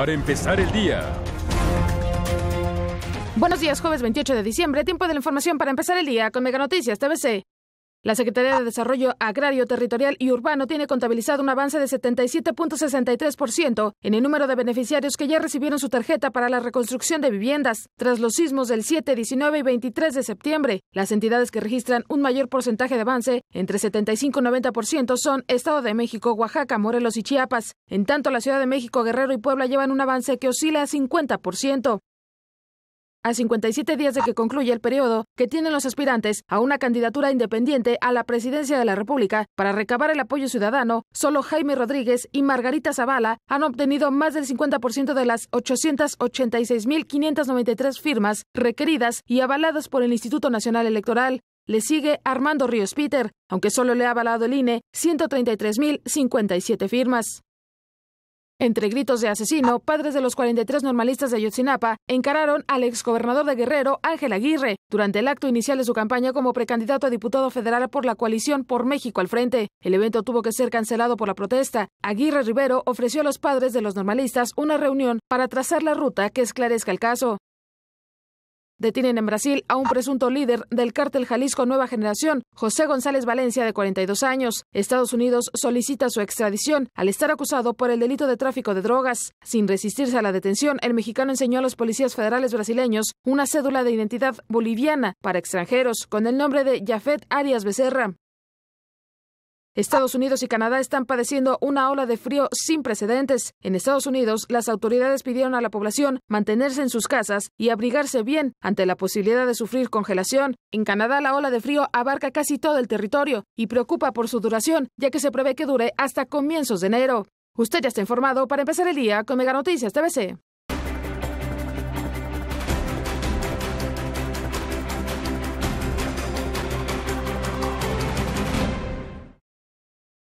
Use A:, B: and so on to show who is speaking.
A: para empezar el día. Buenos días, jueves 28 de diciembre, tiempo de la información para empezar el día con Mega Noticias TVC. La Secretaría de Desarrollo Agrario, Territorial y Urbano tiene contabilizado un avance de 77.63% en el número de beneficiarios que ya recibieron su tarjeta para la reconstrucción de viviendas tras los sismos del 7, 19 y 23 de septiembre. Las entidades que registran un mayor porcentaje de avance, entre 75 y 90%, son Estado de México, Oaxaca, Morelos y Chiapas. En tanto, la Ciudad de México, Guerrero y Puebla llevan un avance que oscila a 50% a 57 días de que concluye el periodo que tienen los aspirantes a una candidatura independiente a la presidencia de la República para recabar el apoyo ciudadano, solo Jaime Rodríguez y Margarita Zavala han obtenido más del 50% de las 886.593 firmas requeridas y avaladas por el Instituto Nacional Electoral. Le sigue Armando Ríos Peter, aunque solo le ha avalado el e INE 133.057 firmas. Entre gritos de asesino, padres de los 43 normalistas de Yotzinapa encararon al exgobernador de Guerrero, Ángel Aguirre, durante el acto inicial de su campaña como precandidato a diputado federal por la coalición por México al frente. El evento tuvo que ser cancelado por la protesta. Aguirre Rivero ofreció a los padres de los normalistas una reunión para trazar la ruta que esclarezca el caso. Detienen en Brasil a un presunto líder del cártel Jalisco Nueva Generación, José González Valencia, de 42 años. Estados Unidos solicita su extradición al estar acusado por el delito de tráfico de drogas. Sin resistirse a la detención, el mexicano enseñó a los policías federales brasileños una cédula de identidad boliviana para extranjeros con el nombre de Jafet Arias Becerra. Estados Unidos y Canadá están padeciendo una ola de frío sin precedentes. En Estados Unidos, las autoridades pidieron a la población mantenerse en sus casas y abrigarse bien ante la posibilidad de sufrir congelación. En Canadá, la ola de frío abarca casi todo el territorio y preocupa por su duración, ya que se prevé que dure hasta comienzos de enero. Usted ya está informado para empezar el día con Mega Noticias TVC.